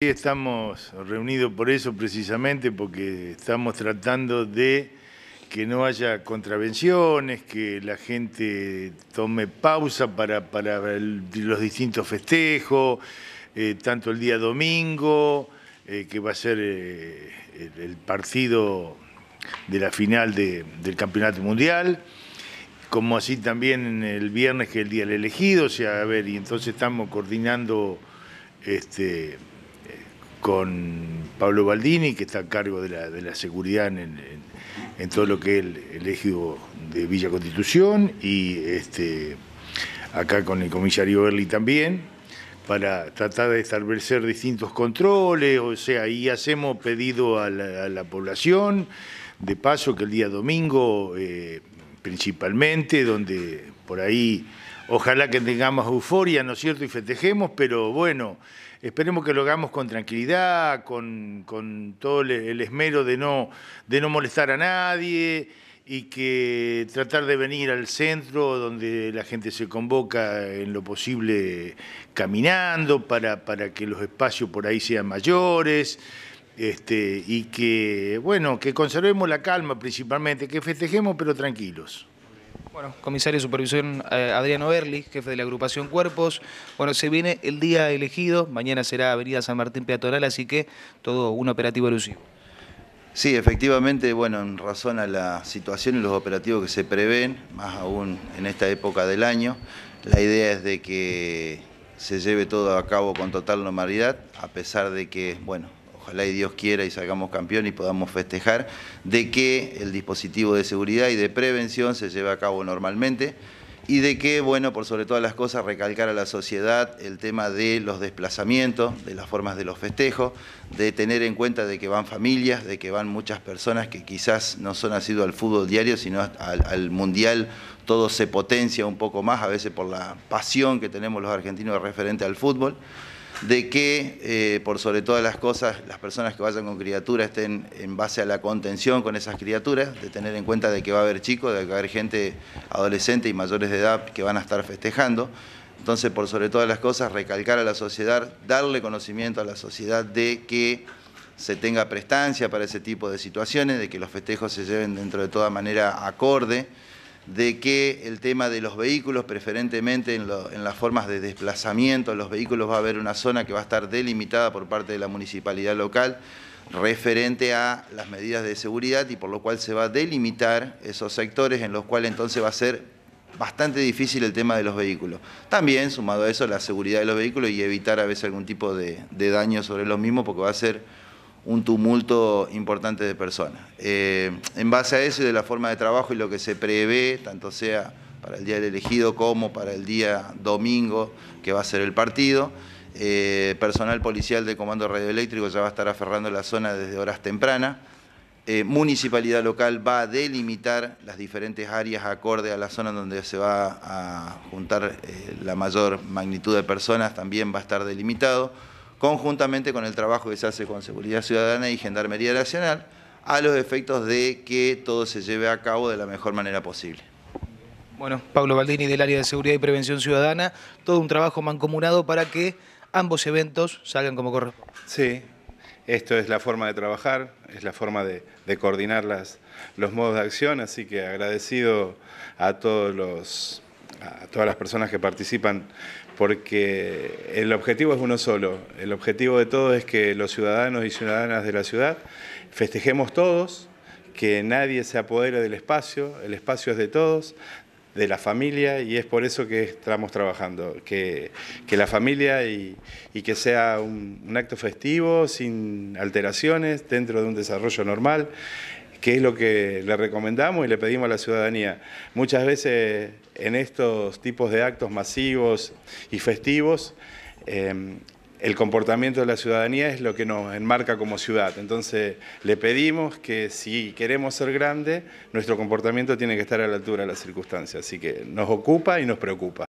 Estamos reunidos por eso precisamente, porque estamos tratando de que no haya contravenciones, que la gente tome pausa para, los distintos festejos, eh, tanto el día domingo, eh, que va a ser eh, el, partido de la final del Campeonato Mundial, como así también el viernes que es el día del elegido, o sea, a ver, y entonces estamos coordinando... Este, con Pablo Baldini, que está a cargo de la, de la seguridad en, todo lo que es el, el de Villa Constitución, y este, acá con el comisario Berli también, para tratar de establecer distintos controles, o sea, y hacemos pedido a la, población, de paso que el día domingo eh, principalmente, donde por ahí ojalá que tengamos euforia, ¿no es cierto? Y festejemos, pero bueno, esperemos que lo hagamos con tranquilidad, con, todo el esmero de no, de no molestar a nadie y que tratar de venir al centro donde la gente se convoca en lo posible caminando para, para que los espacios por ahí sean mayores. Este, y que, bueno, que conservemos la calma principalmente, que festejemos pero tranquilos. Bueno, comisario de supervisión eh, Adriano Berli, jefe de la agrupación Cuerpos. Bueno, se viene el día elegido, mañana será Avenida San Martín Peatoral, así que todo un operativo elusivo. Sí, efectivamente, bueno, en razón a la situación y los operativos que se prevén, más aún en esta época del año, la idea es de que se lleve todo a cabo con total normalidad, a pesar de que, bueno, ojalá y Dios quiera y salgamos campeón y podamos festejar, de que el dispositivo de seguridad y de prevención se lleve a cabo normalmente y de que, bueno, por sobre todas las cosas, recalcar a la sociedad el tema de los desplazamientos, de las formas de los festejos, de tener en cuenta de que van familias, de que van muchas personas que quizás no son asiduos al fútbol diario, sino al, al, mundial, todo se potencia un poco más, a veces por la pasión que tenemos los argentinos referente al fútbol de que, eh, por sobre todas las cosas, las personas que vayan con criaturas estén en base a la contención con esas criaturas, de tener en cuenta de que va a haber chicos, de que va a haber gente adolescente y mayores de edad que van a estar festejando. Entonces, por sobre todas las cosas, recalcar a la sociedad, darle conocimiento a la sociedad de que se tenga prestancia para ese tipo de situaciones, de que los festejos se lleven dentro de toda manera acorde, de que el tema de los vehículos, preferentemente en, las formas de desplazamiento, los vehículos va a haber una zona que va a estar delimitada por parte de la municipalidad local referente a las medidas de seguridad y por lo cual se va a delimitar esos sectores en los cuales entonces va a ser bastante difícil el tema de los vehículos. También, sumado a eso, la seguridad de los vehículos y evitar a veces algún tipo de daño sobre los mismos porque va a ser un tumulto importante de personas. Eh, en base a eso y de la forma de trabajo y lo que se prevé, tanto sea para el día del elegido como para el día domingo que va a ser el partido, eh, personal policial de comando radioeléctrico ya va a estar aferrando la zona desde horas tempranas. Eh, municipalidad local va a delimitar las diferentes áreas acorde a la zona donde se va a juntar la mayor magnitud de personas, también va a estar delimitado conjuntamente con el trabajo que se hace con Seguridad Ciudadana y Gendarmería Nacional, a los efectos de que todo se lleve a cabo de la mejor manera posible. Bueno, Pablo Baldini del área de Seguridad y Prevención Ciudadana, todo un trabajo mancomunado para que ambos eventos salgan como corresponde. Sí, esto es la forma de trabajar, es la forma de, coordinar las, los modos de acción, así que agradecido a todos los a todas las personas que participan porque el objetivo es uno solo. El objetivo de todo es que los ciudadanos y ciudadanas de la ciudad festejemos todos, que nadie se apodere del espacio, el espacio es de todos, de la familia, y es por eso que estamos trabajando, que, la familia y, que sea un acto festivo, sin alteraciones, dentro de un desarrollo normal que es lo que le recomendamos y le pedimos a la ciudadanía. Muchas veces en estos tipos de actos masivos y festivos, em, el comportamiento de la ciudadanía es lo que nos enmarca como ciudad. Entonces le pedimos que si queremos ser grande, nuestro comportamiento tiene que estar a la altura de las circunstancias. Así que nos ocupa y nos preocupa.